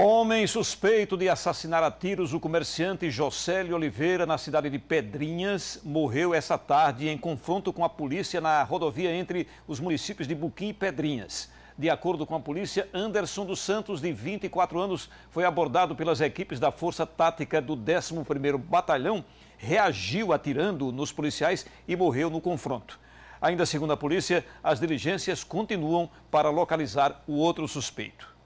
Homem suspeito de assassinar a tiros o comerciante Jocélio Oliveira na cidade de Pedrinhas morreu essa tarde em confronto com a polícia na rodovia entre os municípios de Buquim e Pedrinhas. De acordo com a polícia, Anderson dos Santos, de 24 anos, foi abordado pelas equipes da Força Tática do 11º Batalhão, reagiu atirando nos policiais e morreu no confronto. Ainda segundo a polícia, as diligências continuam para localizar o outro suspeito.